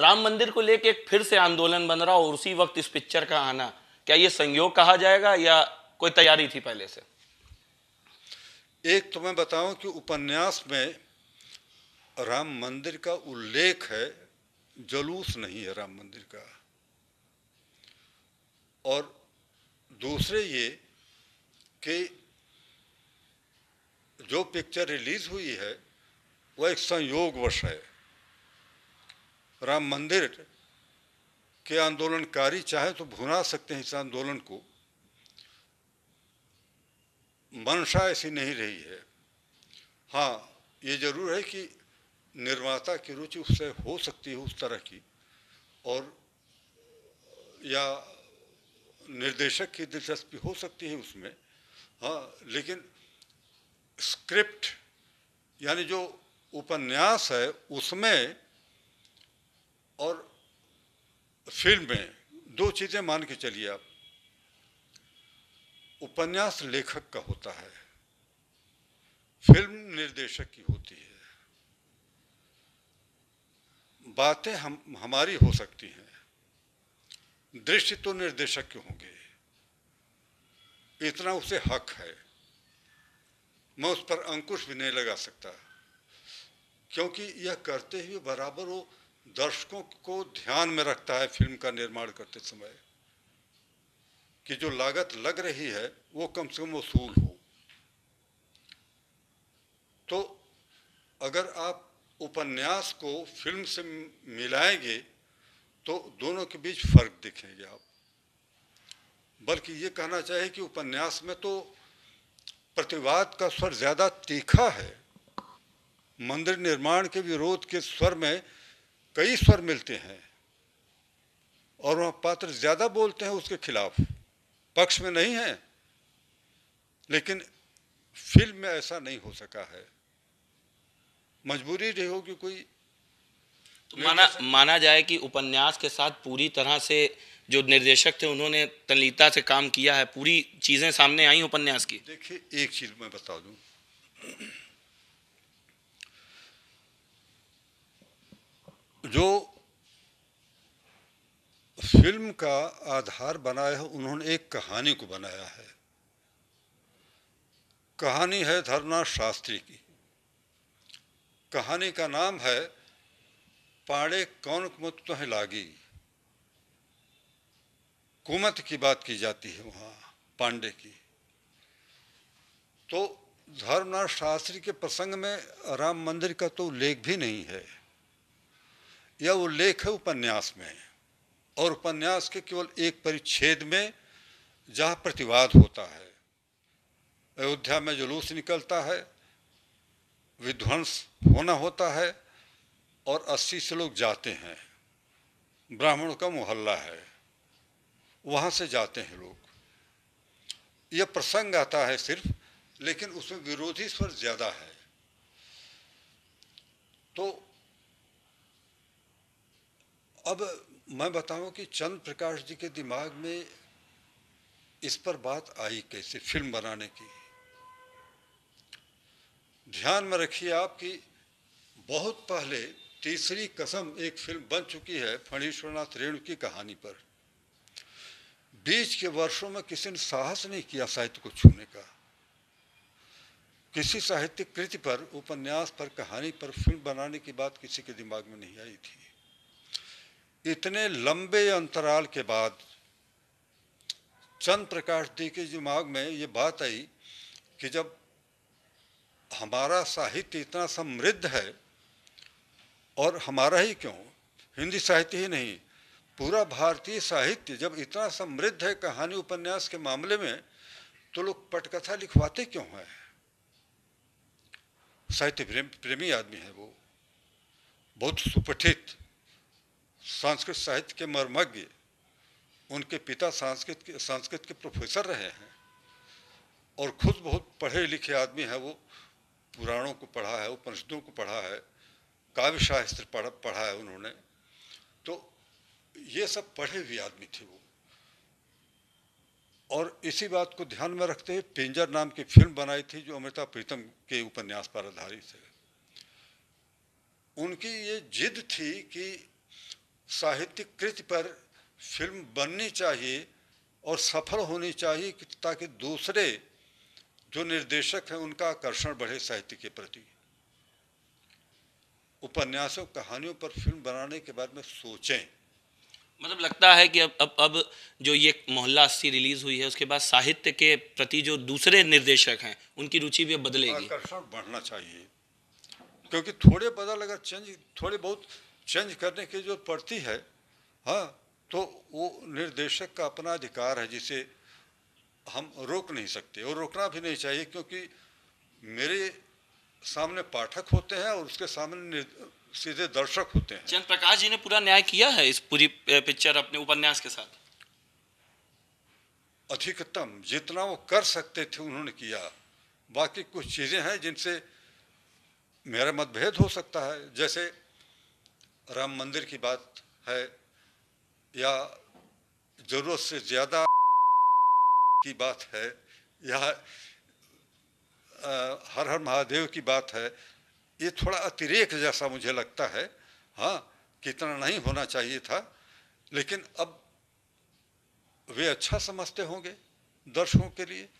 राम मंदिर को लेके एक फिर से आंदोलन बन रहा और उसी वक्त इस पिक्चर का आना क्या ये संयोग कहा जाएगा या कोई तैयारी थी पहले से एक तो मैं बताऊं कि उपन्यास में राम मंदिर का उल्लेख है जलूस नहीं है राम मंदिर का और दूसरे ये कि जो पिक्चर रिलीज हुई है वह एक संयोगवश है राम मंदिर के आंदोलनकारी चाहे तो भुना सकते हैं इस आंदोलन को मनशा ऐसी नहीं रही है हाँ ये जरूर है कि निर्माता की रुचि उससे हो सकती है उस तरह की और या निर्देशक की दिलचस्पी हो सकती है उसमें हाँ लेकिन स्क्रिप्ट यानी जो उपन्यास है उसमें और फिल्म में दो चीज़ें मान के चलिए आप उपन्यास लेखक का होता है फिल्म निर्देशक की होती है बातें हम हमारी हो सकती हैं दृश्य तो निर्देशक के होंगे इतना उसे हक है मैं उस पर अंकुश भी नहीं लगा सकता क्योंकि यह करते हुए बराबर वो दर्शकों को ध्यान में रखता है फिल्म का निर्माण करते समय कि जो लागत लग रही है वो कम से कम वसूल हो तो अगर आप उपन्यास को फिल्म से मिलाएंगे तो दोनों के बीच फर्क दिखेंगे आप बल्कि ये कहना चाहिए कि उपन्यास में तो प्रतिवाद का स्वर ज़्यादा तीखा है मंदिर निर्माण के विरोध के स्वर में कई स्वर मिलते हैं और वह पात्र ज़्यादा बोलते हैं उसके खिलाफ पक्ष में नहीं है लेकिन फिल्म में ऐसा नहीं हो सका है मजबूरी रही होगी कोई तो माना माना जाए कि उपन्यास के साथ पूरी तरह से जो निर्देशक थे उन्होंने तलीता से काम किया है पूरी चीज़ें सामने आई उपन्यास की देखिए एक चीज़ मैं बता दू जो फिल्म का आधार बनाया है उन्होंने एक कहानी को बनाया है कहानी है धर्मनाथ शास्त्री की कहानी का नाम है पाड़े कौन कुमत तो है लागी कुमत की बात की जाती है वहाँ पांडे की तो धर्मनाथ शास्त्री के प्रसंग में राम मंदिर का तो उल्लेख भी नहीं है यह उल्लेख है उपन्यास में और उपन्यास के केवल एक परिच्छेद में जहाँ प्रतिवाद होता है अयोध्या में जुलूस निकलता है विध्वंस होना होता है और अस्सी से लोग जाते हैं ब्राह्मणों का मोहल्ला है वहाँ से जाते हैं लोग यह प्रसंग आता है सिर्फ लेकिन उसमें विरोधी स्वर ज़्यादा है तो अब मैं बताऊं कि चंद प्रकाश जी के दिमाग में इस पर बात आई कैसे फिल्म बनाने की ध्यान में रखिए आप कि बहुत पहले तीसरी कसम एक फिल्म बन चुकी है फणीश्वरनाथ रेणु की कहानी पर बीच के वर्षों में किसी ने साहस नहीं किया साहित्य को छूने का किसी साहित्यिक कृति पर उपन्यास पर कहानी पर फिल्म बनाने की बात किसी के दिमाग में नहीं आई थी इतने लंबे अंतराल के बाद चंद प्रकाश जी के दिमाग में ये बात आई कि जब हमारा साहित्य इतना समृद्ध है और हमारा ही क्यों हिंदी साहित्य ही नहीं पूरा भारतीय साहित्य जब इतना समृद्ध है कहानी उपन्यास के मामले में तो लोग पटकथा लिखवाते क्यों हैं साहित्य प्रेमी आदमी है वो बहुत सुपठित संस्कृत साहित्य के मर्मज्ञ उनके पिता संस्कृत के संस्कृत के प्रोफेसर रहे हैं और खुद बहुत पढ़े लिखे आदमी हैं वो पुराणों को पढ़ा है उपनिषदों को पढ़ा है काव्य शास्त्र पढ़ा पढ़ा है उन्होंने तो ये सब पढ़े हुए आदमी थे वो और इसी बात को ध्यान में रखते हुए पिंजर नाम की फिल्म बनाई थी जो अमृता प्रीतम के उपन्यास पर आधारित है उनकी ये जिद थी कि साहित्यिक कृति पर फिल्म बननी चाहिए और सफल होनी चाहिए कि ताकि दूसरे जो निर्देशक हैं उनका आकर्षण बढ़े साहित्य के प्रति उपन्यासों कहानियों पर फिल्म बनाने के बारे में सोचें मतलब लगता है कि अब अब अब जो ये मोहल्ला अस्सी रिलीज हुई है उसके बाद साहित्य के प्रति जो दूसरे निर्देशक हैं उनकी रुचि भी बदलेगी आकर्षण बढ़ना चाहिए क्योंकि थोड़े बदल अगर चेंज थोड़े बहुत चेंज करने की जो पड़ती है हाँ तो वो निर्देशक का अपना अधिकार है जिसे हम रोक नहीं सकते और रोकना भी नहीं चाहिए क्योंकि मेरे सामने पाठक होते हैं और उसके सामने सीधे दर्शक होते हैं चंद प्रकाश जी ने पूरा न्याय किया है इस पूरी पिक्चर अपने उपन्यास के साथ अधिकतम जितना वो कर सकते थे उन्होंने किया बाकी कुछ चीज़ें हैं जिनसे मेरा मतभेद हो सकता है जैसे राम मंदिर की बात है या ज़रूरत से ज़्यादा की बात है या हर हर महादेव की बात है ये थोड़ा अतिरेक जैसा मुझे लगता है हाँ कितना नहीं होना चाहिए था लेकिन अब वे अच्छा समझते होंगे दर्शकों के लिए